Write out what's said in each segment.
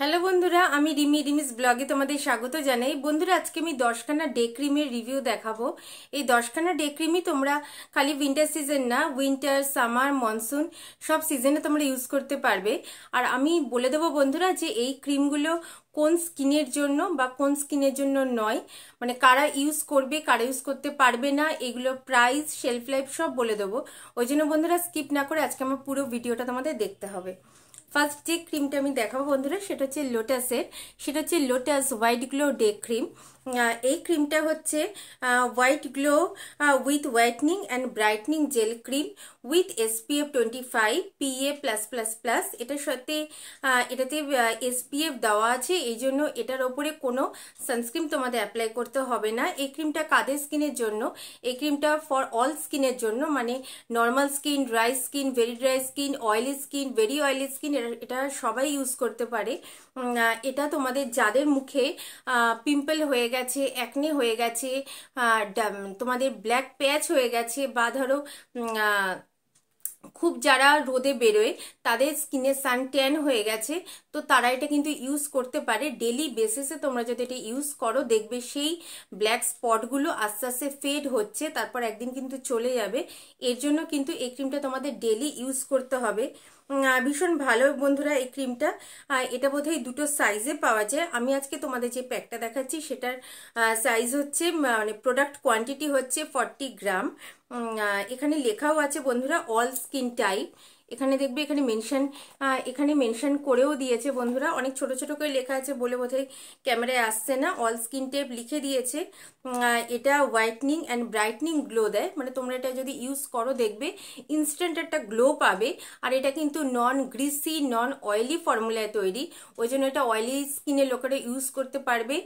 hello বন্ধুরা আমি রিমি রিমিস ব্লগে তোমাদের স্বাগত জানাই বন্ধুরা আজকে আমি দশখানা ডে ক্রিমের রিভিউ দেখাবো এই দশখানা ডে ক্রিমই তোমরা খালি উইন্টার সিজন না উইন্টার সামার মনসুন সব সিজনে তোমরা ইউজ করতে পারবে আর আমি বলে দেবো বন্ধুরা যে এই ক্রিমগুলো কোন স্কিনের জন্য বা কোন স্কিনের জন্য নয় মানে কারা ইউজ করবে কারা ইউজ করতে পারবে না এগুলো প্রাইস শেলফ লাইফ সব বলে দেবো ওই জন্য বন্ধুরা স্কিপ না করে আজকে আমার পুরো ভিডিওটা তোমাদের দেখতে হবে ফার্স্ট যে ক্রিমটা আমি দেখাবো বন্ধুরা সেটা হচ্ছে লোটাসের সেটা হচ্ছে Lotus white glow day cream এই ক্রিমটা হচ্ছে white glow with whitening and brightening gel cream with SPF twenty five PA plus plus plus এটার সাথে এটাতে এসপিএফ দেওয়া আছে এই জন্য এটার ওপরে কোনো সানস্ক্রিম তোমাদের অ্যাপ্লাই করতে হবে না এই ক্রিমটা কাদের স্কিনের জন্য এই ক্রিমটা ফর অল স্কিনের জন্য মানে normal skin dry skin very dry skin oily skin very oily skin এটা সবাই ইউজ করতে পারে এটা তোমাদের যাদের মুখে পিম্পল হয়ে গেছে অ্যাকনে হয়ে গেছে তোমাদের ব্ল্যাক প্যাচ হয়ে গেছে বা ধরো খুব যারা রোদে বেরোয় তাদের স্কিনে সান ট্যান হয়ে গেছে তো তারা এটা কিন্তু ইউজ করতে পারে ডেলি বেসিসে তোমরা যদি এটা ইউজ করো দেখবে সেই ব্ল্যাক স্পটগুলো আস্তে আস্তে ফেড হচ্ছে তারপর একদিন কিন্তু চলে যাবে এর জন্য কিন্তু এই ক্রিমটা তোমাদের ডেলি ইউজ করতে হবে ভীষণ ভালো বন্ধুরা এই ক্রিমটা এটা বোধ দুটো সাইজে পাওয়া যায় আমি আজকে তোমাদের যে প্যাকটা দেখাচ্ছি সেটার সাইজ হচ্ছে মানে প্রোডাক্ট কোয়ান্টিটি হচ্ছে ফর্টি গ্রাম এখানে লেখাও আছে বন্ধুরা অল স্কিন টাইপ এখানে দেখবে এখানে মেনশন এখানে মেনশন করেও দিয়েছে বন্ধুরা অনেক ছোট ছোট করে লেখা আছে বলে বোধহয় ক্যামেরায় আসছে না অল স্কিন টেপ লিখে দিয়েছে এটা হোয়াইটনিং অ্যান্ড ব্রাইটনিং গ্লো দেয় মানে তোমরা এটা যদি ইউজ করো দেখবে ইনস্ট্যান্ট একটা গ্লো পাবে আর এটা কিন্তু নন গ্রিসি নন অয়েলি ফর্মুলায় তৈরি ওই জন্য এটা অয়েলি স্কিনে লোকেরা ইউজ করতে পারবে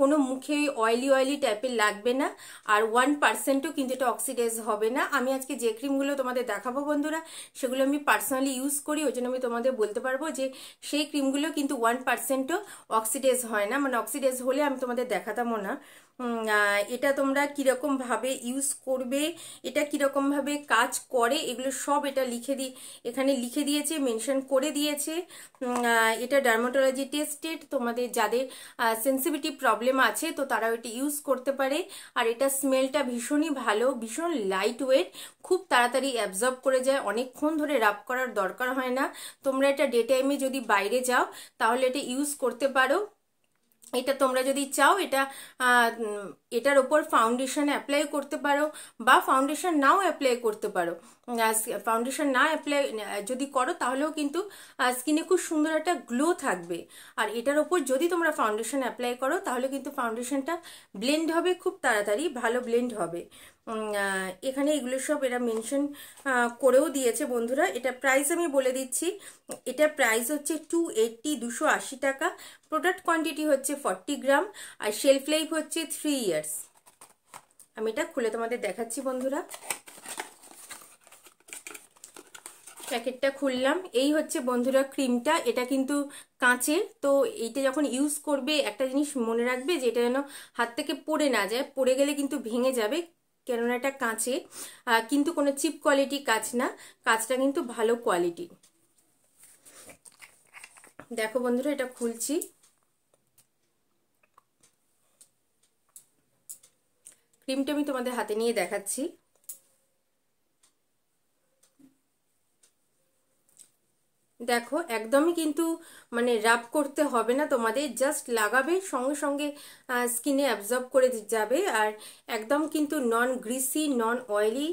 কোনো মুখে অয়েলি অয়েলি টাইপের লাগবে না আর ওয়ান পার্সেন্টও কিন্তু এটা অক্সিডাইজ হবে না আমি আজকে যে ক্রিমগুলো তোমাদের দেখাবো বন্ধুরা সেগুলো আমি পার্সোনালি ইউজ করি ওই জন্য আমি তোমাদের বলতে পারবো যে সেই ক্রিমগুলো কিন্তু ওয়ান পার্সেন্টও অক্সিডাইজ হয় না মানে অক্সিডাইজ হলে আমি তোমাদের দেখাতামও না এটা তোমরা কীরকমভাবে ইউজ করবে এটা কীরকমভাবে কাজ করে এগুলো সব এটা লিখে দি এখানে লিখে দিয়েছে মেনশন করে দিয়েছে এটা ডার্মাটোলজি টেস্টেড তোমাদের যাদের সেন্সিভিটি প্রবলেম আছে তো তারাও এটি ইউজ করতে পারে আর এটা স্মেলটা ভীষণই ভালো ভীষণ লাইট ওয়েট খুব তাড়াতাড়ি অ্যাবজর্ব করে যায় অনেকক্ষণ ধরে রাব করার দরকার হয় না তোমরা এটা ডে টাইমে যদি বাইরে যাও তাহলে এটা ইউজ করতে পারো এটা তোমরা যদি চাও এটা এটার ওপর ফাউন্ডেশন অ্যাপ্লাই করতে পারো বা ফাউন্ডেশন নাও অ্যাপ্লাই করতে পারো ফাউন্ডেশন না অ্যাপ্লাই যদি করো তাহলেও কিন্তু স্কিনে খুব সুন্দর একটা গ্লো থাকবে আর এটার ওপর যদি তোমরা ফাউন্ডেশন অ্যাপ্লাই করো তাহলে কিন্তু ফাউন্ডেশনটা ব্লেন্ড হবে খুব তাড়াতাড়ি ভালো ব্লেন্ড হবে এখানে এগুলো সব এরা মেনশন করেও দিয়েছে বন্ধুরা এটা প্রাইস আমি বলে দিচ্ছি এটা প্রাইস হচ্ছে টু এইটটি দুশো আশি টাকা প্রোডাক্ট কোয়ান্টিটি হচ্ছে ফর্টি গ্রাম আর শেলফ লাইফ হচ্ছে থ্রি ইয়ার্স আমি এটা খুলে তোমাদের দেখাচ্ছি বন্ধুরা প্যাকেটটা খুললাম এই হচ্ছে বন্ধুরা ক্রিমটা এটা কিন্তু কাঁচের তো এইটা যখন ইউজ করবে একটা জিনিস মনে রাখবে যে এটা যেন হাত থেকে পড়ে না যায় পড়ে গেলে কিন্তু ভেঙে যাবে কেননা এটা কাঁচে কিন্তু কোনো চিপ কোয়ালিটি কাঁচ না কাঁচটা কিন্তু ভালো কোয়ালিটি দেখো বন্ধুরা এটা খুলছি ক্রিমটা আমি তোমাদের হাতে নিয়ে দেখাচ্ছি দেখো একদমই কিন্তু মানে র্যাপ করতে হবে না তোমাদের জাস্ট লাগাবে সঙ্গে সঙ্গে স্কিনে অ্যাবজর্ব করে যাবে আর একদম কিন্তু নন গ্রিসি নন অয়েলি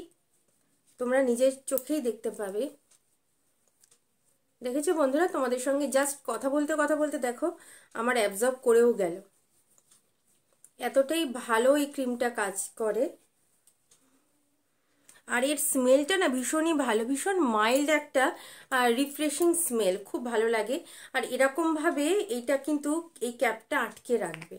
তোমরা নিজের চোখেই দেখতে পাবে দেখেছো বন্ধুরা তোমাদের সঙ্গে জাস্ট কথা বলতে কথা বলতে দেখো আমার অ্যাবজর্ব করেও গেল এতটাই ভালো এই ক্রিমটা কাজ করে আর এর স্মেলটা না ভীষণই ভালো ভীষণ মাইল্ড একটা রিফ্রেশিং স্মেল খুব ভালো লাগে আর এরকমভাবে এইটা কিন্তু এই ক্যাপটা আটকে রাখবে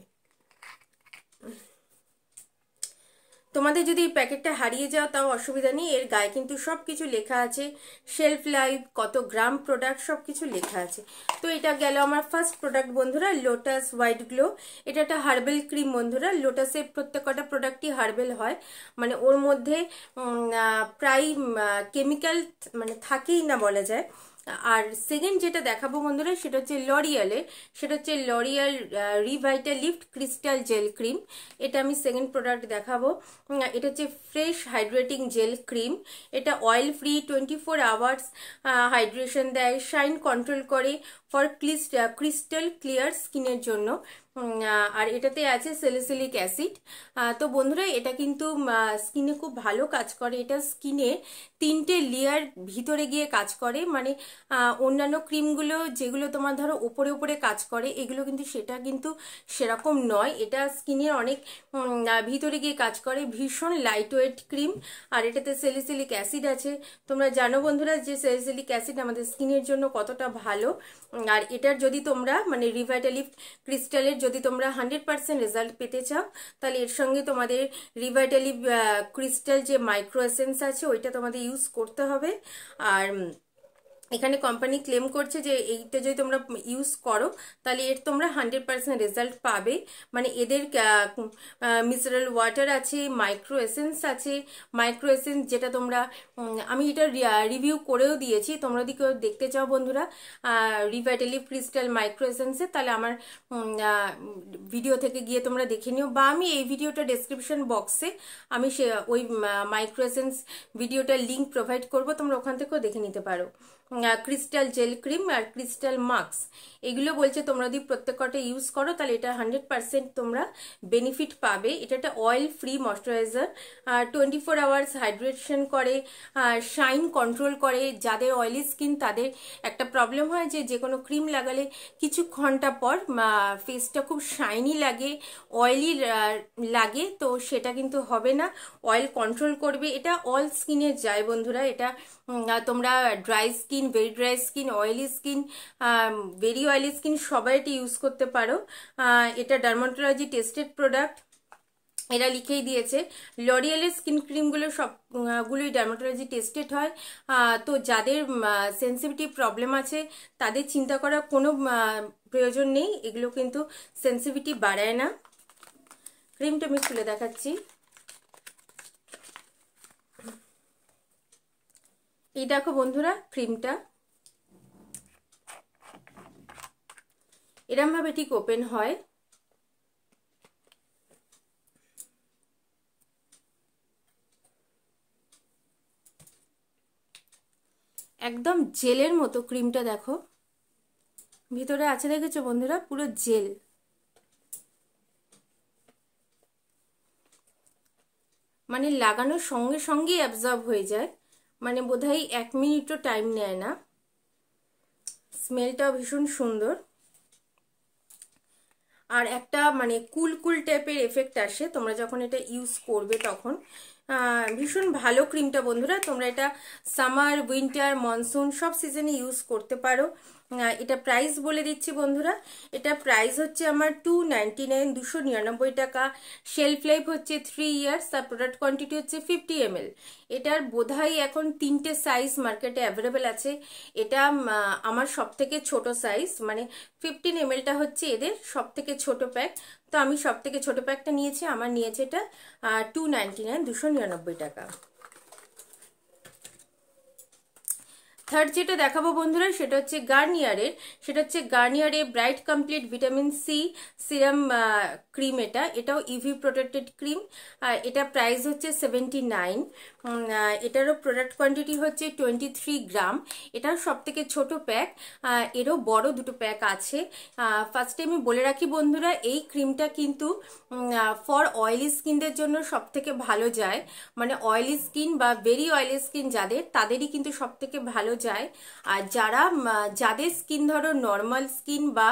তোমাদের যদি প্যাকেটটা হারিয়ে যাও তাও অসুবিধা নেই এর গায়ে কিন্তু সব কিছু লেখা আছে শেলফ লাইফ কত গ্রাম প্রোডাক্ট সব কিছু লেখা আছে তো এটা গেল আমার ফার্স্ট প্রোডাক্ট বন্ধুরা লোটাস হোয়াইট গ্লো এটা একটা হার্বেল ক্রিম বন্ধুরা লোটাসের প্রত্যেক কটা প্রোডাক্টই হার্বেল হয় মানে ওর মধ্যে প্রায় কেমিক্যাল মানে থাকেই না বলা যায় আর সেকেন্ড যেটা দেখাবো বন্ধুরা সেটা হচ্ছে লরিয়ালে সেটা হচ্ছে L'Oreal Revitalift crystal gel cream এটা আমি সেকেন্ড প্রোডাক্ট দেখাবো এটা হচ্ছে ফ্রেশ হাইড্রেটিং জেল ক্রিম এটা oil free twenty four hours hydration দেয় শাইন কন্ট্রোল করে ফর ক্লিস্ট ক্রিস্টাল ক্লিয়ার স্কিনের জন্য আর এটাতে আছে সেলিসিলিক অ্যাসিড তো বন্ধুরা এটা কিন্তু স্কিনে খুব ভালো কাজ করে এটা স্কিনে তিনটে লেয়ার ভিতরে গিয়ে কাজ করে মানে অন্যান্য ক্রিমগুলো যেগুলো তোমার ধরো ওপরে ওপরে কাজ করে এগুলো কিন্তু সেটা কিন্তু সেরকম নয় এটা স্কিনের অনেক ভিতরে গিয়ে কাজ করে ভীষণ লাইট ওয়েট ক্রিম আর এটাতে সেলিসিলিক অ্যাসিড আছে তোমরা জানো বন্ধুরা যে সেলিসিলিক অ্যাসিড আমাদের স্কিনের জন্য কতটা ভালো আর এটার যদি তোমরা মানে রিভাইটালিফ ক্রিস্টালের যদি তোমরা হান্ড্রেড পারসেন্ট রেজাল্ট পেতে চাও তাহলে এর সঙ্গে তোমাদের রিভাইটালি ক্রিস্টাল যে মাইক্রো এসেন্স আছে ওইটা তোমাদের ইউজ করতে হবে আর এখানে কোম্পানি ক্লেম করছে যে এইটা যদি তোমরা ইউজ করো তাহলে এর তোমরা হান্ড্রেড পার্সেন্ট রেজাল্ট পাবে মানে এদের মিনারেল ওয়াটার আছে মাইক্রো এসেন্স আছে মাইক্রো এসেন্স যেটা তোমরা আমি এটা রিভিউ করেও দিয়েছি তোমরা যদি কেউ দেখতে চাও বন্ধুরা রিভাইটালি ক্রিস্টাল মাইক্রো এসেন্সে তাহলে আমার ভিডিও থেকে গিয়ে তোমরা দেখে নিও বা আমি এই ভিডিওটা ডেসক্রিপশন বক্সে আমি সে ওই মাইক্রো এসেন্স ভিডিওটার লিঙ্ক প্রোভাইড করব তোমরা ওখান থেকেও দেখে নিতে পারো ক্রিস্টাল জেল ক্রিম আর ক্রিস্টাল মাস্ক এগুলো বলছে তোমরা যদি প্রত্যেকটা ইউজ করো তাহলে এটা হান্ড্রেড পারসেন্ট তোমরা বেনিফিট পাবে এটা একটা oil free moisturiser twenty four hours hydration করে শাইন কন্ট্রোল করে যাদের অয়েলি স্কিন তাদের একটা প্রবলেম হয় যে যে কোনো ক্রিম লাগালে কিছু ঘন্টা পর ফেসটা খুব শাইনি লাগে অয়েলি লাগে তো সেটা কিন্তু হবে না অয়েল কন্ট্রোল করবে এটা অল স্কিনে যায় বন্ধুরা এটা তোমরা dry skin very dry skin oily skin very oily skin সবাই এটি ইউজ করতে পারো এটা ডার্মোটোলজি টেস্টেড প্রোডাক্ট এরা লিখেই দিয়েছে লরিয়ালের স্কিন ক্রিমগুলো সবগুলোই ডার্মাটোলজি টেস্টেড হয় তো যাদের সেন্সিভিটি প্রবলেম আছে তাদের চিন্তা করার কোনো প্রয়োজন নেই এগুলো কিন্তু সেন্সিভিটি বাড়ায় না ক্রিমটা আমি খুলে দেখাচ্ছি এই দেখো বন্ধুরা ক্রিমটা এরমভাবে ঠিক ওপেন হয় একদম জেলের মতো ক্রিমটা দেখো ভিতরে আছে দেখেছো বন্ধুরা পুরো জেল মানে লাগানোর সঙ্গে সঙ্গেই অ্যাবজর্ব হয়ে যায় মানে বোধহয় এক মিনিটও টাইম নেয় না স্মেলটা ভীষণ সুন্দর আর একটা মানে কুল কুল টাইপের এফেক্ট আসে তোমরা যখন এটা ইউজ করবে তখন ভীষণ ভালো ক্রিমটা বন্ধুরা তোমরা এটা সামার উইন্টার মনসুন সব সিজনে ইউজ করতে পারো এটা প্রাইস বলে দিচ্ছি বন্ধুরা এটা প্রাইস হচ্ছে আমার টু নাইনটি নাইন দুশো নিরানব্বই টাকা শেলফ লাইফ হচ্ছে থ্রি ইয়ার্স তার প্রোডাক্ট কোয়ান্টিটি হচ্ছে ফিফটি এম এটার বোধহয় এখন তিনটে সাইজ মার্কেটে অ্যাভেলেবেল আছে এটা আমার সব থেকে ছোট সাইজ মানে ফিফটিন এম হচ্ছে এদের সব থেকে ছোট প্যাক তো আমি সব থেকে ছোট প্যাকটা নিয়েছি আমার নিয়েছে এটা টু নাইনটি নাইন দুশো নিরানব্বই টাকা থার্ড যেটা দেখাবো বন্ধুরা সেটা হচ্ছে গার্নিয়ারের সেটা হচ্ছে গার্নিয়ারে bright complete vitamin C serum cream এটা এটাও ইভি প্রোটেক্টেড ক্রিম আর এটা প্রাইস হচ্ছে সেভেন্টি নাইন এটারও প্রোডাক্ট কোয়ান্টিটি হচ্ছে টোয়েন্টি থ্রি গ্রাম এটার সব থেকে ছোটো প্যাক এরও বড় দুটো প্যাক আছে ফার্স্টে আমি বলে রাখি বন্ধুরা এই ক্রিমটা কিন্তু ফর অয়েলি স্কিনদের জন্য সব থেকে ভালো যায় মানে অয়েলি স্কিন বা ভেরি অয়েলি স্কিন যাদের তাদেরই কিন্তু সব থেকে ভালো যায় আর যারা যাদের স্কিন ধরো নর্মাল স্কিন বা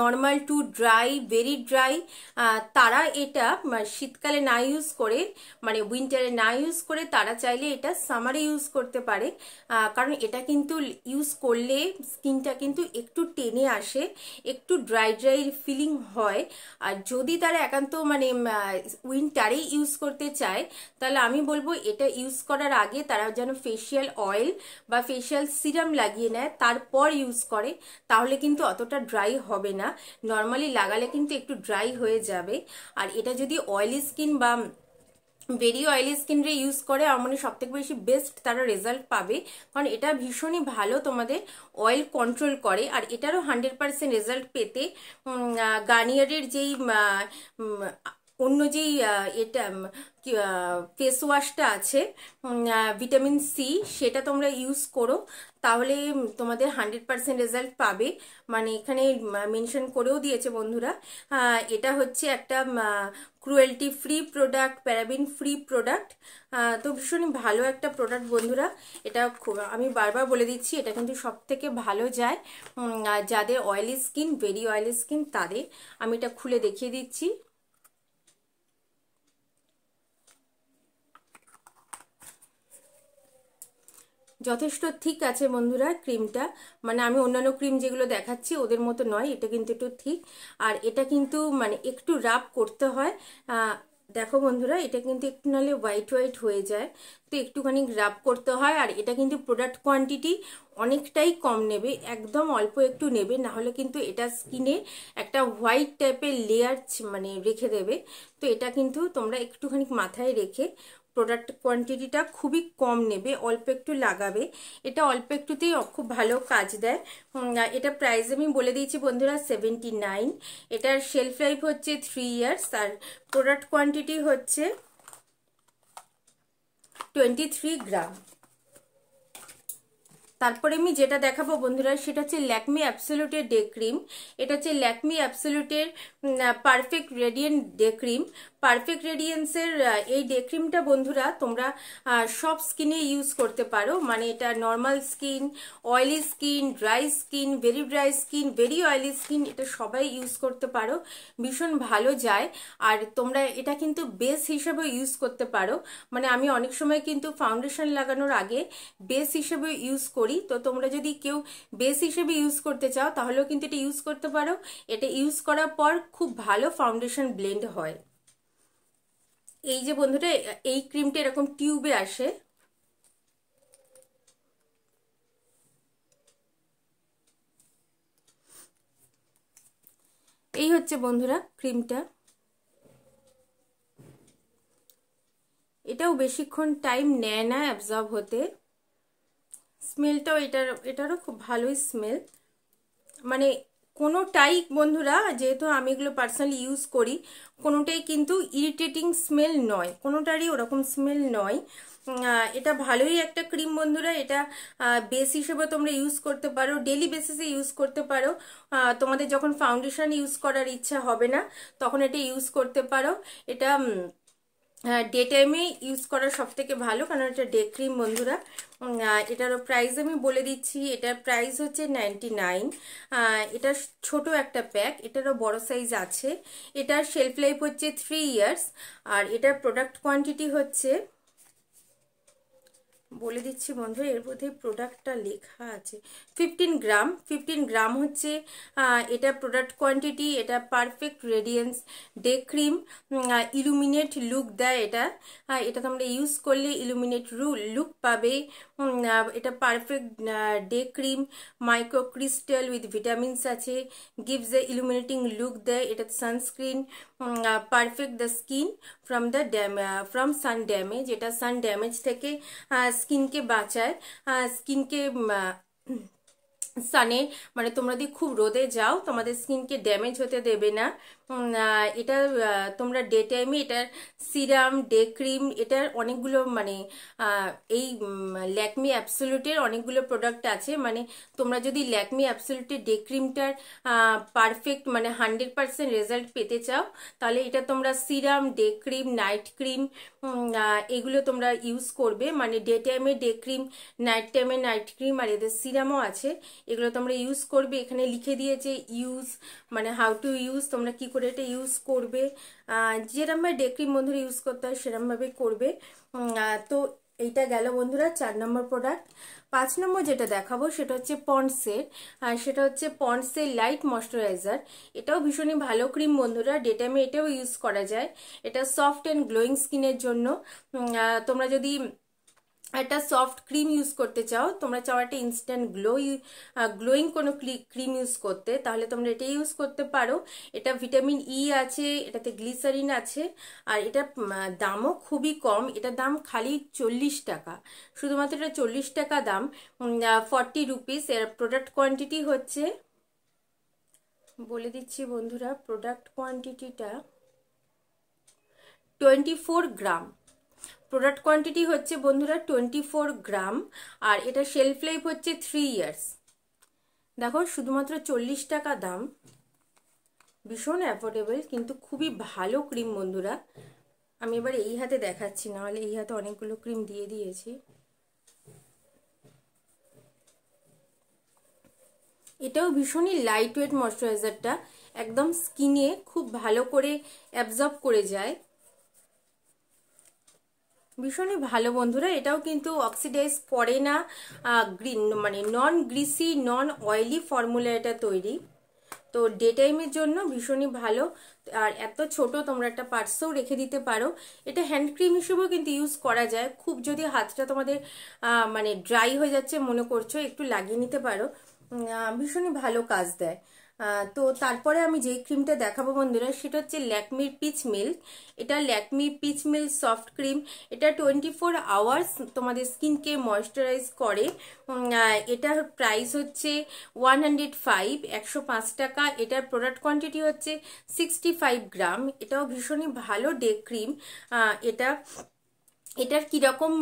normal to dry very dry তারা এটা মানে শীতকালে না ইউজ করে মানে উইন্টারে না ইউজ করে তারা চাইলে এটা সামারে ইউজ করতে পারে কারণ এটা কিন্তু ইউজ করলে স্কিনটা কিন্তু একটু টেনে আসে একটু ড্রাই ড্রাই ফিলিং হয় আর যদি তারা একান্ত মানে উইন্টারেই ইউজ করতে চায় তাহলে আমি বলবো এটা ইউজ করার আগে তারা যেন ফেশিয়াল অয়েল বা ফেশিয়াল সিরাম লাগিয়ে নেয় তারপর ইউজ করে তাহলে কিন্তু অতটা ড্রাই হবে না নর্মালি লাগালে কিন্তু একটু ড্রাই হয়ে যাবে আর এটা যদি অয়েলি স্কিন বা বেরি অয়েলি স্কিনরে ইউজ করে আমার মনে সবথেকে বেশি বেস্ট তারা রেজাল্ট পাবে কারণ এটা ভীষণই ভালো তোমাদের অয়েল কন্ট্রোল করে আর এটারও হান্ড্রেড পারসেন্ট রেজাল্ট পেতে গার্নিয়ারের যেই অন্য যেই এটা ফেস ওয়াশটা আছে ভিটামিন সি সেটা তোমরা ইউজ করো তাহলে তোমাদের হান্ড্রেড পারসেন্ট রেজাল্ট পাবে মানে এখানে মেনশন করেও দিয়েছে বন্ধুরা এটা হচ্ছে একটা cruelty free product paraben free product তো ভীষণই ভালো একটা প্রোডাক্ট বন্ধুরা এটা আমি বারবার বলে দিচ্ছি এটা কিন্তু সব থেকে ভালো যায় যাদের oily skin very oily skin তাদের আমি এটা খুলে দেখিয়ে দিচ্ছি যথেষ্ট ঠিক আছে বন্ধুরা ক্রিমটা মানে আমি অন্যান্য ক্রিম যেগুলো দেখাচ্ছি ওদের মতো নয় এটা কিন্তু একটু ঠিক আর এটা কিন্তু মানে একটু রাপ করতে হয় দেখো বন্ধুরা এটা কিন্তু একটু নাহলে হোয়াইট হোয়াইট হয়ে যায় তো একটুখানি রাপ করতে হয় আর এটা কিন্তু প্রোডাক্ট কোয়ান্টিটি অনেকটাই কম নেবে একদম অল্প একটু নেবে না হলে কিন্তু এটা স্কিনে একটা হোয়াইট টাইপের লেয়ার মানে রেখে দেবে তো এটা কিন্তু তোমরা একটুখানি মাথায় রেখে প্রোডাক্ট কোয়ান্টিটিটা খুবই কম নেবে অল্প একটু লাগাবে এটা অল্প একটুতেই খুব ভালো কাজ দেয় এটা প্রাইস আমি বলে দিয়েছি বন্ধুরা সেভেন্টি নাইন এটার সেলফ লাইফ হচ্ছে থ্রি ইয়ার্স আর প্রোডাক্ট কোয়ান্টিটি হচ্ছে টোয়েন্টি থ্রি গ্রাম তারপরে আমি যেটা দেখাবো বন্ধুরা সেটা হচ্ছে ল্যাকমি অ্যাবসোলুটের ডে ক্রিম এটা হচ্ছে ল্যাকমি অ্যাবসোলুটের perfect radiant day cream perfect রেডিয়েন্সের এই ডে ক্রিমটা বন্ধুরা তোমরা সব স্কিনে ইউজ করতে পারো মানে এটা normal skin oily skin dry skin very dry skin very oily skin এটা সবাই ইউজ করতে পারো ভীষণ ভালো যায় আর তোমরা এটা কিন্তু বেস হিসেবে ইউজ করতে পারো মানে আমি অনেক সময় কিন্তু ফাউন্ডেশন লাগানোর আগে বেস হিসেবে ইউজ করি তো তোমরা যদি কেউ বেস হিসেবে ইউজ করতে চাও তাহলেও কিন্তু এটা ইউজ করতে পারো এটা ইউজ করার পর খুব ভালো ফাউন্ডেশন ব্লেন্ড হয় এই যে বন্ধুটা এই ক্রিমটা এরকম টিউবে আসে এই হচ্ছে বন্ধুরা ক্রিমটা এটাও বেশিক্ষণ টাইম নেয় না অ্যাবজর্ব হতে স্মেলটাও এটার এটারও খুব ভালোই স্মেল মানে কোনোটাই বন্ধুরা যেহেতু আমি এগুলো পার্সোনালি ইউজ করি কোনোটাই কিন্তু ইরিটেটিং স্মেল নয় কোনোটারই ওরকম স্মেল নয় এটা ভালোই একটা ক্রিম বন্ধুরা এটা বেস হিসেবে তোমরা ইউজ করতে পারো ডেলি বেসিসে ইউজ করতে পারো তোমাদের যখন ফাউন্ডেশন ইউজ করার ইচ্ছা হবে না তখন এটা ইউজ করতে পারো এটা ডে টাইমে ইউজ করা সব থেকে ভালো কারণ এটা ডে ক্রিম বন্ধুরা এটারও প্রাইস আমি বলে দিচ্ছি এটার প্রাইস হচ্ছে নাইনটি নাইন এটা ছোট একটা প্যাক এটারও বড় সাইজ আছে এটার শেলফ লাইফ হচ্ছে থ্রি ইয়ার্স আর এটার প্রোডাক্ট কোয়ান্টিটি হচ্ছে বলে দিচ্ছি বন্ধু এর মধ্যে প্রোডাক্টটা লেখা আছে ফিফটিন গ্রাম ফিফটিন গ্রাম হচ্ছে এটা প্রোডাক্ট কোয়ান্টিটি এটা perfect radiance day cream illuminate look দেয় এটা এটা আমরা ইউজ করলে ইলুমিনেট লুক পাবে এটা perfect day cream micro crystal with vitamins আছে গিভস এ ইলুমিনেটিং লুক দেয় এটা sunscreen perfect the skin from the dam from sun damage এটা সান ড্যামেজ থেকে स्किन के बाचाए स्किन हाँ, के সানে মানে তোমরা যদি খুব রোদে যাও তোমাদের স্কিনকে ড্যামেজ হতে দেবে না এটা তোমরা ডে টাইমে এটার সিরাম ডে ক্রিম এটার অনেকগুলো মানে এই ল্যাকমি অ্যাপসুলুটের অনেকগুলো প্রোডাক্ট আছে মানে তোমরা যদি ল্যাকমি অ্যাপসুলুটের ডে ক্রিমটার পারফেক্ট মানে হান্ড্রেড পারসেন্ট রেজাল্ট পেতে চাও তাহলে এটা তোমরা serum day cream night cream এগুলো তোমরা ইউজ করবে মানে ডে টাইমে ডে ক্রিম নাইট টাইমে নাইট ক্রিম আর এদের সিরামও আছে এগুলো তোমরা ইউজ করবে এখানে লিখে দিয়েছে ইউজ মানে হাউ টু ইউজ তোমরা কি করে এটা ইউজ করবে যেরমভাবে ডেক্রিম বন্ধুরা ইউজ করতে হয় সেরমভাবে করবে তো এইটা গেল বন্ধুরা চার নম্বর প্রোডাক্ট পাঁচ নম্বর যেটা দেখাবো সেটা হচ্ছে পন্ডসের আর সেটা হচ্ছে পন্ডসের লাইট ময়শ্চারাইজার এটাও ভীষণই ভালো ক্রিম বন্ধুরা ডে টাইমে এটাও ইউজ করা যায় এটা সফট অ্যান্ড গ্লোয়িং স্কিনের জন্য তোমরা যদি একটা সফট ক্রিম ইউজ করতে চাও তোমরা চাও একটা ইনস্ট্যান্ট গ্লো গ্লোয়িং কোনো ক্রিম ইউজ করতে তাহলে তোমরা এটা ইউজ করতে পারো এটা ভিটামিন ই e আছে এটাতে গ্লিসারিন আছে আর এটা দামও খুবই কম এটা দাম খালি চল্লিশ টাকা শুধুমাত্র এটা চল্লিশ টাকা দাম ফর্টি রুপিস এর প্রোডাক্ট কোয়ান্টিটি হচ্ছে বলে দিচ্ছি বন্ধুরা প্রোডাক্ট কোয়ান্টিটিটা twenty four gram product quantity হচ্ছে বন্ধুরা টোয়েন্টি গ্রাম আর এটা শেলফ লাইফ হচ্ছে থ্রি ইয়ার্স দেখো শুধুমাত্র চল্লিশ টাকা দাম ভীষণ অ্যাফোর্ডেবল কিন্তু খুবই ভালো ক্রিম বন্ধুরা আমি এবার এই হাতে দেখাচ্ছি নাহলে এই হাতে অনেকগুলো ক্রিম দিয়ে দিয়েছি এটাও ভীষণই লাইট ওয়েট ময়শ্চারাইজারটা একদম স্কিনে খুব ভালো করে অ্যাবজর্ব করে যায় ভীষণই ভালো বন্ধুরা এটাও কিন্তু অক্সিডাইজ করে না গ্রিন মানে non greasy non oily formula এটা তৈরি তো ডে টাইমের জন্য ভীষণই ভালো আর এত ছোট তোমরা একটা পার্সও রেখে দিতে পারো এটা হ্যান্ড ক্রিম হিসেবেও কিন্তু ইউজ করা যায় খুব যদি হাতটা তোমাদের মানে ড্রাই হয়ে যাচ্ছে মনে করছো একটু লাগিয়ে নিতে পারো ভীষণই ভালো কাজ দেয় তো তারপরে আমি যেই ক্রিমটা দেখাবো বন্ধুরা সেটা হচ্ছে ল্যাকমির পিচ মিল্ক এটা Lakme peach milk soft cream এটা টোয়েন্টি ফোর আওয়ার্স তোমাদের স্কিনকে ময়শ্চারাইজ করে এটার প্রাইস হচ্ছে ওয়ান হান্ড্রেড ফাইভ একশো পাঁচ টাকা এটার প্রোডাক্ট কোয়ান্টিটি হচ্ছে সিক্সটি ফাইভ গ্রাম এটাও ভীষণই ভালো ডে ক্রিম এটা এটার কীরকম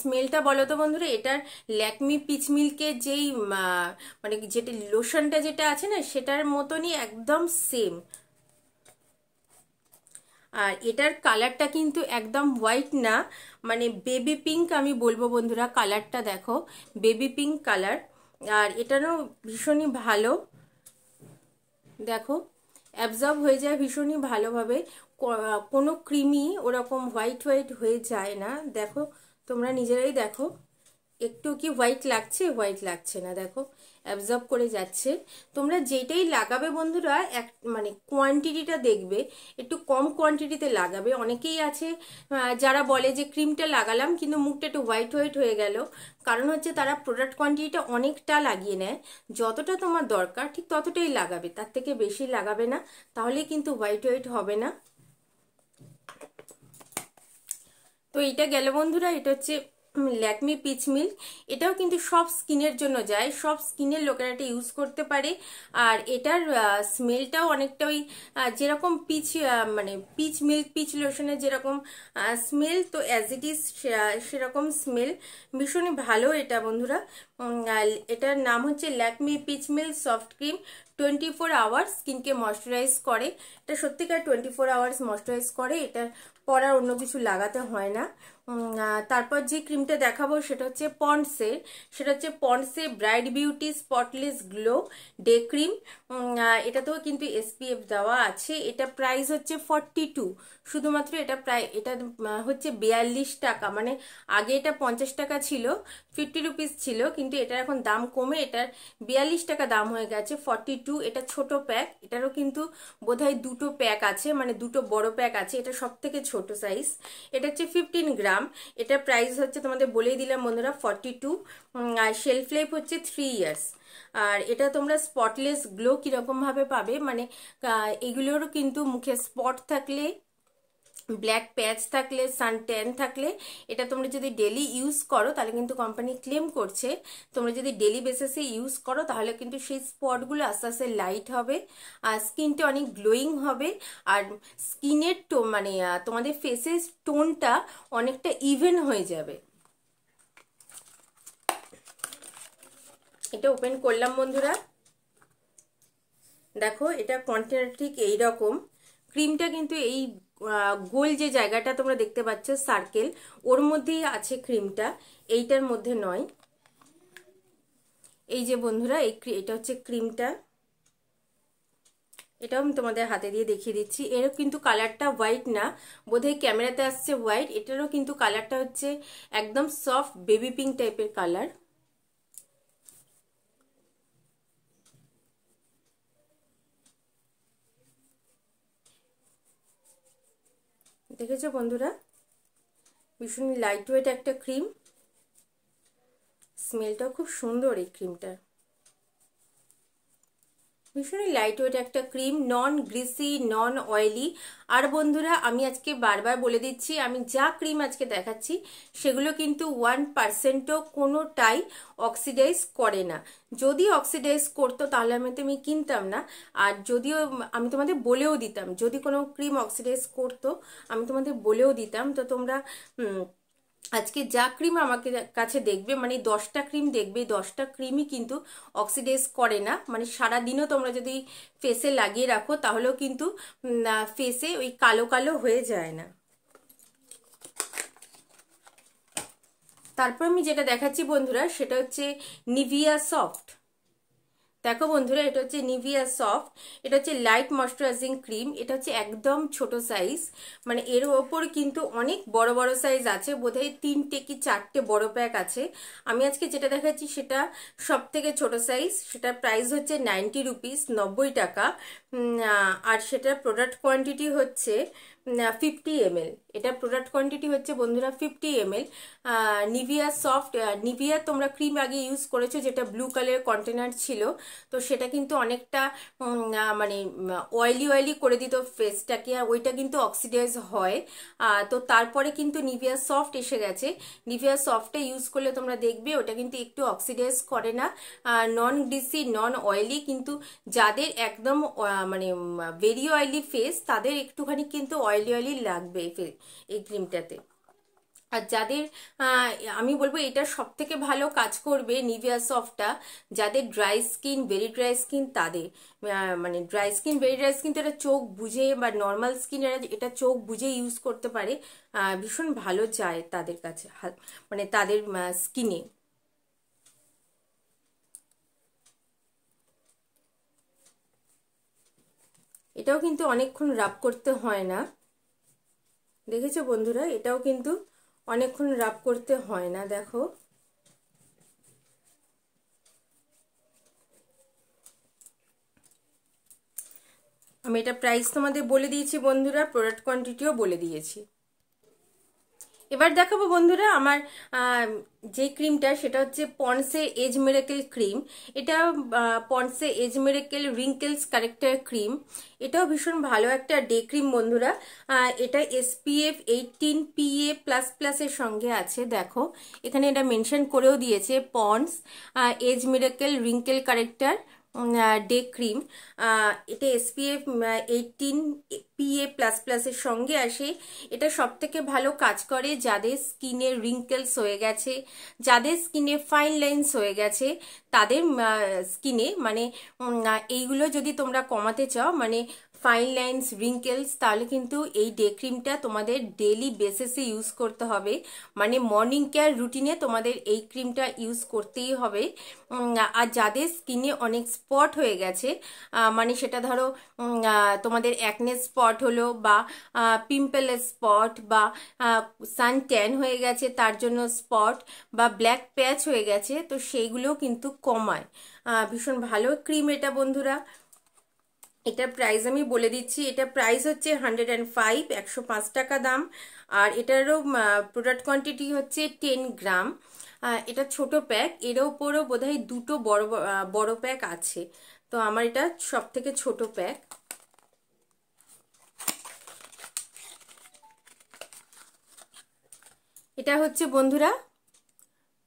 স্মেলটা বলো তো বন্ধুরা এটার ল্যাকমি পিচ মিল্কের যেই মানে যেটা লোশনটা যেটা আছে না সেটার মতনই একদম সেম আর এটার কালারটা কিন্তু একদম হোয়াইট না মানে বেবি পিঙ্ক আমি বলবো বন্ধুরা কালারটা দেখো বেবি পিঙ্ক কালার আর এটারও ভীষণই ভালো দেখো অ্যাবজর্ব হয়ে যায় ভীষণই ভালোভাবে কোনো ক্রিমি ওরকম হোয়াইট হোয়াইট হয়ে যায় না দেখো তোমরা নিজেরাই দেখো একটু কি হোয়াইট লাগছে হোয়াইট লাগছে না দেখো অ্যাবজর্ব করে যাচ্ছে তোমরা যেটাই লাগাবে বন্ধুরা এক মানে কোয়ান্টিটিটা দেখবে একটু কম কোয়ান্টিটিতে লাগাবে অনেকেই আছে যারা বলে যে ক্রিমটা লাগালাম কিন্তু মুখটা একটু হোয়াইট হোয়াইট হয়ে গেল কারণ হচ্ছে তারা প্রোডাক্ট কোয়ান্টিটিটা অনেকটা লাগিয়ে নেয় যতটা তোমার দরকার ঠিক ততটাই লাগাবে তার থেকে বেশি লাগাবে না তাহলে কিন্তু হোয়াইট হোয়াইট হবে না তো এটা গেল বন্ধুরা এটা হচ্ছে ল্যাকমি পিচ মিল্ক এটাও কিন্তু সব স্কিনের জন্য যায় সব স্কিনের লোকেরা এটা ইউজ করতে পারে আর এটার স্মেলটাও অনেকটা ওই যেরকম পিচ মানে পিচ মিল্ক পিচ লোশনের যেরকম স্মেল তো অ্যাজ ইট ইজ সেরকম স্মেল ভীষণই ভালো এটা বন্ধুরা এটার নাম হচ্ছে Lakme peach milk soft cream twenty four hours স্কিনকে ময়শ্চারাইজ করে এটা সত্যিকার টোয়েন্টি ফোর আওয়ার্স ময়শ্চারাইজ করে এটার পর আর অন্য কিছু লাগাতে হয় না তারপর যে ক্রিমটা দেখাবো সেটা হচ্ছে পন্ডসের সেটা হচ্ছে পন্ডসে bright beauty spotless glow day cream এটাতেও কিন্তু এসপিএফ দেওয়া আছে এটা প্রাইস হচ্ছে ফর্টি টু শুধুমাত্র এটা প্রায় এটা হচ্ছে বিয়াল্লিশ টাকা মানে আগে এটা পঞ্চাশ টাকা ছিল ফিফটি রুপিস ছিল কিন্তু এটার এখন দাম কমে এটার বিয়াল্লিশ টাকা দাম হয়ে গেছে ফর্টি টু এটা ছোট প্যাক এটারও কিন্তু বোধহয় দুটো প্যাক আছে মানে দুটো বড় প্যাক আছে এটা সব থেকে ছোট সাইজ এটা হচ্ছে ফিফটিন গ্রাম দাম এটা প্রাইস হচ্ছে তোমাদের বলেই দিলাম বন্ধুরা ফর্টি টু আর শেলফ লাইফ হচ্ছে থ্রি ইয়ার্স আর এটা তোমরা স্পটলেস গ্লো কীরকমভাবে পাবে মানে এগুলোরও কিন্তু মুখে স্পট থাকলে ব্ল্যাক প্যাচ থাকলে সান ট্যান থাকলে এটা তোমরা যদি ডেলি ইউজ করো তাহলে কিন্তু কোম্পানি ক্লেম করছে তোমরা যদি ডেলি বেসিসে ইউজ করো তাহলে কিন্তু সেই স্পটগুলো আস্তে আস্তে লাইট হবে আর স্কিনটা অনেক গ্লোয়িং হবে আর স্কিনের টো মানে তোমাদের ফেসের টোনটা অনেকটা ইভেন হয়ে যাবে এটা ওপেন করলাম বন্ধুরা দেখো এটা কন্টেনার ঠিক এইরকম ক্রিমটা কিন্তু এই গোল যে জায়গাটা তোমরা দেখতে পাচ্ছ সার্কেল ওর মধ্যেই আছে ক্রিমটা এইটার মধ্যে নয় এই যে বন্ধুরা এই এটা হচ্ছে ক্রিমটা এটাও আমি তোমাদের হাতে দিয়ে দেখিয়ে দিচ্ছি এরও কিন্তু কালারটা হোয়াইট না বোধহয় ক্যামেরাতে আসছে হোয়াইট এটারও কিন্তু কালারটা হচ্ছে একদম সফট বেবি পিঙ্ক টাইপের কালার দেখেছো বন্ধুরা ভীষণ লাইট ওয়েট একটা ক্রিম স্মেলটাও খুব সুন্দর এই ক্রিমটার ভীষণই লাইট ওয়েট একটা cream non greasy non oily আর বন্ধুরা আমি আজকে বারবার বলে দিচ্ছি আমি যা ক্রিম আজকে দেখাচ্ছি সেগুলো কিন্তু ওয়ান পার্সেন্টও কোনোটাই অক্সিডাইজ করে না যদি অক্সিডাইজ করতো তাহলে আমি তো আমি কিনতাম না আর যদিও আমি তোমাদের বলেও দিতাম যদি কোনো ক্রিম অক্সিডাইজ করতো আমি তোমাদের বলেও দিতাম তো তোমরা আজকে যা ক্রিম আমাকে কাছে দেখবে মানে দশটা ক্রিম দেখবে দশটা ক্রিমই কিন্তু অক্সিডাইজ করে না মানে সারাদিনও তোমরা যদি ফেসে লাগিয়ে রাখো তাহলেও কিন্তু ফেসে ওই কালো কালো হয়ে যায় না তারপর আমি যেটা দেখাচ্ছি বন্ধুরা সেটা হচ্ছে নিভিয়া সফট দেখো বন্ধুরা এটা হচ্ছে নিভিয়া সফট এটা হচ্ছে লাইট ময়শ্চারাইজিং ক্রিম এটা হচ্ছে একদম ছোট সাইজ মানে এর ওপর কিন্তু অনেক বড় বড় সাইজ আছে বোধহয় তিনটে কি চারটে বড় প্যাক আছে আমি আজকে যেটা দেখাচ্ছি সেটা সব থেকে ছোট সাইজ সেটার প্রাইস হচ্ছে নাইনটি রুপিস নব্বই টাকা আর সেটার প্রোডাক্ট কোয়ান্টিটি হচ্ছে ফিফটি এমএল এটা প্রোডাক্ট কোয়ান্টিটি হচ্ছে বন্ধুরা fifty ML Nivea soft Nivea তোমরা ক্রিম আগে ইউজ করেছো যেটা ব্লু কালারের কন্টেনার ছিল তো সেটা কিন্তু অনেকটা মানে অয়েলি অয়েলি করে দিত ফেসটাকে ওইটা কিন্তু অক্সিডাইজ হয় তো তারপরে কিন্তু নিভিয়া সফট এসে গেছে নিভিয়া সফটটা ইউজ করলে তোমরা দেখবে ওটা কিন্তু একটু অক্সিডাইজ করে না নন ডিসি নন অয়েলি কিন্তু যাদের একদম মানে ভেরি অয়েলি ফেস তাদের একটুখানি কিন্তু অয়েলি অয়েলি লাগবে এই ক্রিমটাতে আর যাদের আমি বলবো এটা সব থেকে ভালো কাজ করবে নিভিয়া সফটটা যাদের dry skin very dry skin তাদের মানে dry skin very dry skin তো এটা চোখ বুঝে বা নর্মাল স্কিন এটা চোখ বুঝে ইউজ করতে পারে ভীষণ ভালো যায় তাদের কাছে মানে তাদের স্কিনে এটাও কিন্তু অনেকক্ষণ রাব করতে হয় না দেখেছো বন্ধুরা এটাও কিন্তু অনেকক্ষণ রাব করতে হয় না দেখো আমি এটা প্রাইস তোমাদের বলে দিয়েছি বন্ধুরা প্রোডাক্ট কোয়ান্টিটিও বলে দিয়েছি এবার দেখাবো বন্ধুরা আমার যে ক্রিমটা সেটা হচ্ছে পন্সে এজ মেরেকেল ক্রিম এটা পন্সে age miracle wrinkles corrector cream এটাও ভীষণ ভালো একটা ডে ক্রিম বন্ধুরা এটা এসপিএফ এইটিন পিএ প্লাস প্লাসের সঙ্গে আছে দেখো এখানে এটা মেনশন করেও দিয়েছে Pond's age miracle wrinkle corrector day cream এটা এসপিএফ এইটিন পিএ প্লাস প্লাসের সঙ্গে আসে এটা সব থেকে ভালো কাজ করে যাদের স্কিনে রিঙ্কেলস হয়ে গেছে যাদের স্কিনে ফাইন লাইন্স হয়ে গেছে তাদের স্কিনে মানে এইগুলো যদি তোমরা কমাতে চাও মানে ফাইন লাইনস রিঙ্কেলস তাহলে কিন্তু এই ডে ক্রিমটা তোমাদের ডেলি বেসিসে ইউজ করতে হবে মানে মর্নিং কেয়ার রুটিনে তোমাদের এই ক্রিমটা ইউজ করতেই হবে আর যাদের স্কিনে অনেক স্পট হয়ে গেছে মানে সেটা ধরো তোমাদের অ্যাকনে স্পট হলো বা পিম্পলের স্পট বা সান ট্যান হয়ে গেছে তার জন্য স্পট বা ব্ল্যাক প্যাচ হয়ে গেছে তো সেইগুলোও কিন্তু কমায় ভীষণ ভালো ক্রিম এটা বন্ধুরা এটা প্রাইস আমি বলে দিচ্ছি এটা প্রাইস হচ্ছে হান্ড্রেড অ্যান্ড ফাইভ একশো পাঁচ টাকা দাম আর এটারও প্রোডাক্ট কোয়ান্টিটি হচ্ছে টেন গ্রাম এটা ছোট প্যাক এর ওপরও বোধহয় দুটো বড় বড় প্যাক আছে তো আমার এটা সব থেকে ছোট প্যাক এটা হচ্ছে বন্ধুরা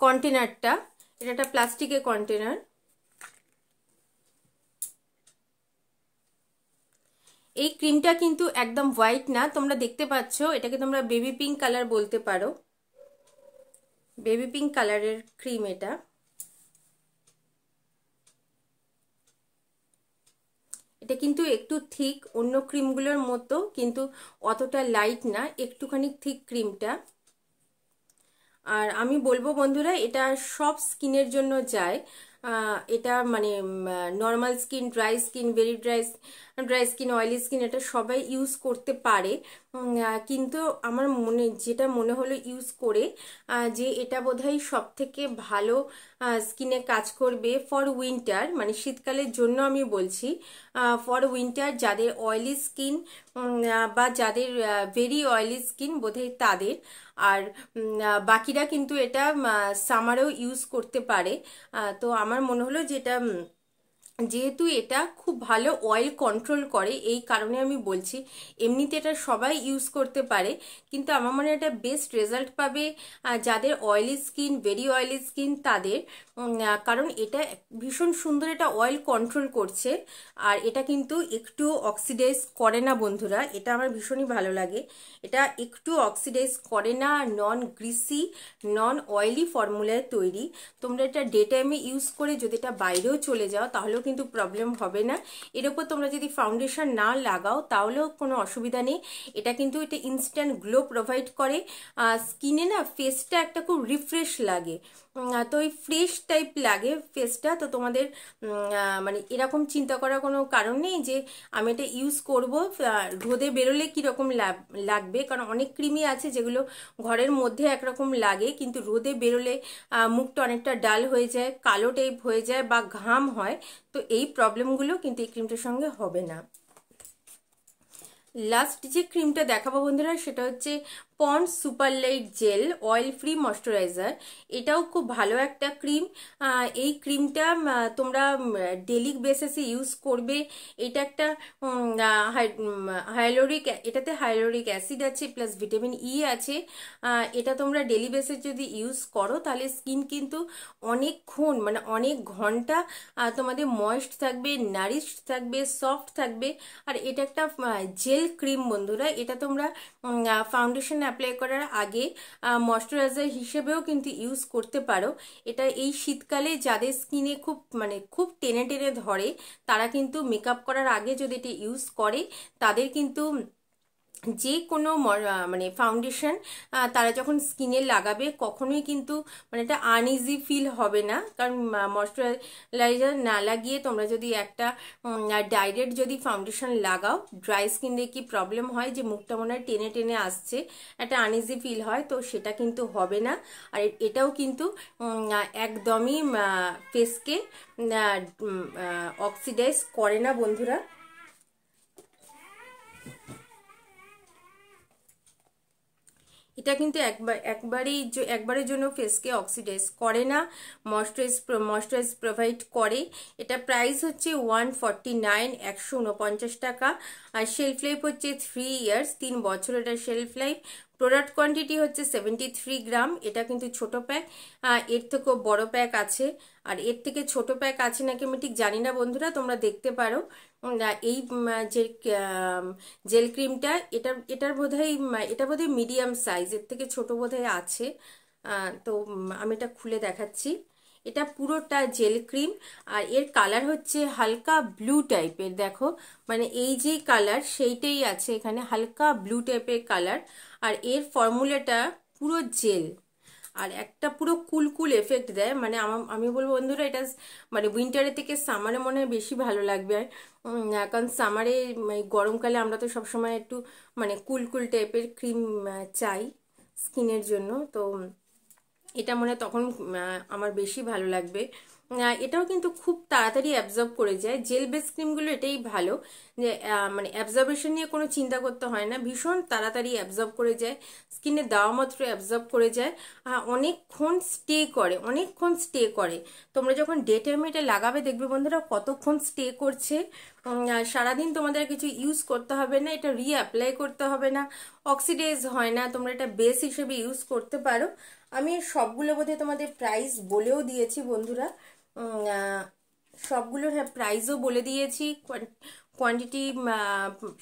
কন্টেনারটা এটা একটা প্লাস্টিকের কন্টেনার এই ক্রিমটা কিন্তু একদম হোয়াইট না তোমরা দেখতে পাচ্ছ এটাকে তোমরা বেবি পিঙ্ক কালার বলতে পারো বেবি পিঙ্ক কালারের ক্রিম এটা এটা কিন্তু একটু থিক অন্য ক্রিমগুলোর মতো কিন্তু অতটা লাইট না একটুখানি থিক ক্রিমটা আর আমি বলবো বন্ধুরা এটা সব স্কিনের জন্য যায় এটা মানে normal skin dry skin very dry dry skin oily skin এটা সবাই ইউজ করতে পারে কিন্তু আমার মনে যেটা মনে হলো ইউজ করে যে এটা বোধহয় সব থেকে ভালো স্কিনে কাজ করবে ফর উইন্টার মানে শীতকালের জন্য আমি বলছি ফর উইন্টার যাদের অয়েলি স্কিন বা যাদের ভেরি অয়েলি স্কিন বোধহয় তাদের আর বাকিরা কিন্তু এটা সামারেও ইউজ করতে পারে তো আমার মনে হলো যেটা যেহেতু এটা খুব ভালো অয়েল কন্ট্রোল করে এই কারণে আমি বলছি এমনিতে এটা সবাই ইউজ করতে পারে কিন্তু আমার মনে এটা বেস্ট রেজাল্ট পাবে যাদের oily skin very oily skin তাদের কারণ এটা ভীষণ সুন্দর এটা অয়েল কন্ট্রোল করছে আর এটা কিন্তু একটু অক্সিডাইজ করে না বন্ধুরা এটা আমার ভীষণই ভালো লাগে এটা একটু অক্সিডাইজ করে না নন গ্রিসি নন অয়েলি ফর্মুলায় তৈরি তোমরা এটা ডে টাইমে ইউজ করে যদি এটা বাইরেও চলে যাও তাহলেও কিন্তু প্রবলেম হবে না এর ওপর তোমরা যদি ফাউন্ডেশন না লাগাও তাহলেও কোনো অসুবিধা নেই এটা কিন্তু এটা ইনস্ট্যান্ট গ্লো প্রোভাইড করে স্কিনে না ফেসটা একটা খুব রিফ্রেশ লাগে তো ওই ফ্রেশ টাইপ লাগে ফেসটা তো তোমাদের মানে এরকম চিন্তা করার কোনো কারণ নেই যে আমি এটা ইউজ করব রোদে বেরোলে কীরকম লাগবে কারণ অনেক ক্রিমই আছে যেগুলো ঘরের মধ্যে একরকম লাগে কিন্তু রোদে বেরোলে মুখটা অনেকটা ডাল হয়ে যায় কালো টাইপ হয়ে যায় বা ঘাম হয় তো এই প্রবলেমগুলো কিন্তু এই ক্রিমটার সঙ্গে হবে না লাস্ট যে ক্রিমটা দেখাবো বন্ধুরা সেটা হচ্ছে Pond's super light gel oil free moisturiser এটাও খুব ভালো একটা ক্রিম এই ক্রিমটা তোমরা ডেলি বেসিসে ইউজ করবে এটা একটা হাইলোরিক এটাতে হাইলোরিক অ্যাসিড আছে প্লাস ভিটামিন ই আছে এটা তোমরা ডেলি বেসে যদি ইউজ করো তাহলে স্কিন কিন্তু অনেকক্ষণ মানে অনেক ঘন্টা তোমাদের ময়েস্ট থাকবে নারিশড থাকবে সফট থাকবে আর এটা একটা জেল ক্রিম বন্ধুরা এটা তোমরা ফাউন্ডেশন অ্যাপ্লাই করার আগে ময়শ্চারাইজার হিসেবেও কিন্তু ইউজ করতে পারো এটা এই শীতকালে যাদের স্কিনে খুব মানে খুব টেনে টেনে ধরে তারা কিন্তু মেকআপ করার আগে যদি এটি ইউজ করে তাদের কিন্তু যে কোনো মানে ফাউন্ডেশন তারা যখন স্কিনে লাগাবে কখনোই কিন্তু মানে এটা আনইজি ফিল হবে না কারণ ময়শ্চারাইজার না লাগিয়ে তোমরা যদি একটা ডাইরেক্ট যদি ফাউন্ডেশন লাগাও ড্রাই স্কিন দিয়ে কি প্রবলেম হয় যে মুখটা মনে হয় টেনে টেনে আসছে একটা আনইজি ফিল হয় তো সেটা কিন্তু হবে না আর এটাও কিন্তু একদমই ফেসকে অক্সিডাইজ করে না বন্ধুরা এটা কিন্তু একবার একবারেই একবারের জন্য ফেসকে অক্সিডাইজ করে না ময়শ্চারাইজ ময়শ্চারাইজ প্রোভাইড করে এটা প্রাইস হচ্ছে ওয়ান ফর্টি নাইন একশো উনপঞ্চাশ টাকা আর শেলফ লাইফ হচ্ছে থ্রি ইয়ার্স তিন বছর এটা শেলফ লাইফ প্রোডাক্ট কোয়ান্টিটি হচ্ছে সেভেন্টি থ্রি গ্রাম এটা কিন্তু ছোট প্যাক এর থেকেও বড় প্যাক আছে আর এর থেকে ছোট প্যাক আছে নাকি আমি ঠিক জানি না বন্ধুরা তোমরা দেখতে পারো এই যে জেল ক্রিমটা এটার এটার বোধহয় এটা বোধহয় মিডিয়াম সাইজ এর থেকে ছোট বোধহয় আছে তো আমি এটা খুলে দেখাচ্ছি এটা পুরোটা জেল ক্রিম আর এর কালার হচ্ছে হালকা ব্লু টাইপের দেখো মানে এই যে কালার সেইটাই আছে এখানে হালকা ব্লু টাইপের কালার আর এর ফর্মুলাটা পুরো জেল আর একটা পুরো কুলকুল এফেক্ট দেয় মানে আমি বলবো বন্ধুরা এটা মানে উইন্টারের থেকে সামারে মনে হয় বেশি ভালো লাগবে আর কারণ সামারে গরমকালে আমরা তো সবসময় একটু মানে কুলকুল টাইপের ক্রিম চাই স্কিনের জন্য তো এটা মনে তখন আমার বেশি ভালো লাগবে এটাও কিন্তু খুব তাড়াতাড়ি অ্যাবজর্ব করে যায় জেল বেস ক্রিমগুলো এটাই ভালো যে মানে অ্যাবজর্বেশন নিয়ে কোনো চিন্তা করতে হয় না ভীষণ তাড়াতাড়ি অ্যাবজর্ব করে যায় স্কিনে দেওয়া মাত্র অ্যাবজর্ব করে যায় অনেকক্ষণ স্টে করে অনেকক্ষণ স্টে করে তোমরা যখন ডে টাইমে এটা লাগাবে দেখবে বন্ধুরা কতক্ষণ স্টে করছে সারাদিন তোমাদের কিছু ইউজ করতে হবে না এটা রিঅ্যাপ্লাই করতে হবে না অক্সিডাইজ হয় না তোমরা এটা বেস হিসেবে ইউজ করতে পারো আমি সবগুলো বোধহয় তোমাদের প্রাইস বলেও দিয়েছি বন্ধুরা সবগুলোর প্রাইসও হ্যাঁ, বলে দিয়েছি কোয়ান্টিটি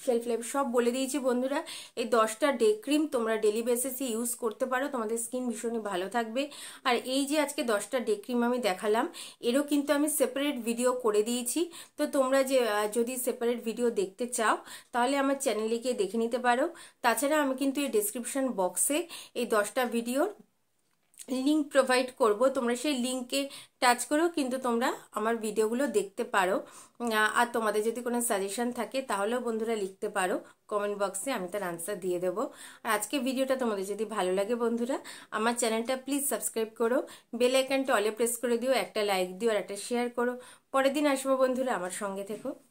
সেলফ লাইফ সব বলে দিয়েছি বন্ধুরা এই দশটা ডে ক্রিম তোমরা ডেলি বেসিসে ইউজ করতে পারো তোমাদের স্কিন ভীষণই ভালো থাকবে আর এই যে আজকে দশটা ডে ক্রিম আমি দেখালাম এরও কিন্তু আমি সেপারেট ভিডিও করে দিয়েছি তো তোমরা যে যদি সেপারেট ভিডিও দেখতে চাও তাহলে আমার চ্যানেলে গিয়ে দেখে নিতে পারো তাছাড়া আমি কিন্তু এই ডিসক্রিপশান বক্সে এই দশটা ভিডিওর লিঙ্ক প্রোভাইড করব তোমরা সেই লিঙ্কে টাচ করেও কিন্তু তোমরা আমার ভিডিওগুলো দেখতে পারো আর তোমাদের যদি কোনো সাজেশান থাকে তাহলেও বন্ধুরা লিখতে পারো কমেন্ট বক্সে আমি তার আনসার দিয়ে দেবো আর আজকে ভিডিওটা তোমাদের যদি ভালো লাগে বন্ধুরা আমার চ্যানেলটা প্লিজ সাবস্ক্রাইব করো বেল আইকনটা অলে প্রেস করে দিও একটা লাইক দিও আর একটা শেয়ার করো পরের দিন আসবো বন্ধুরা আমার সঙ্গে থেকো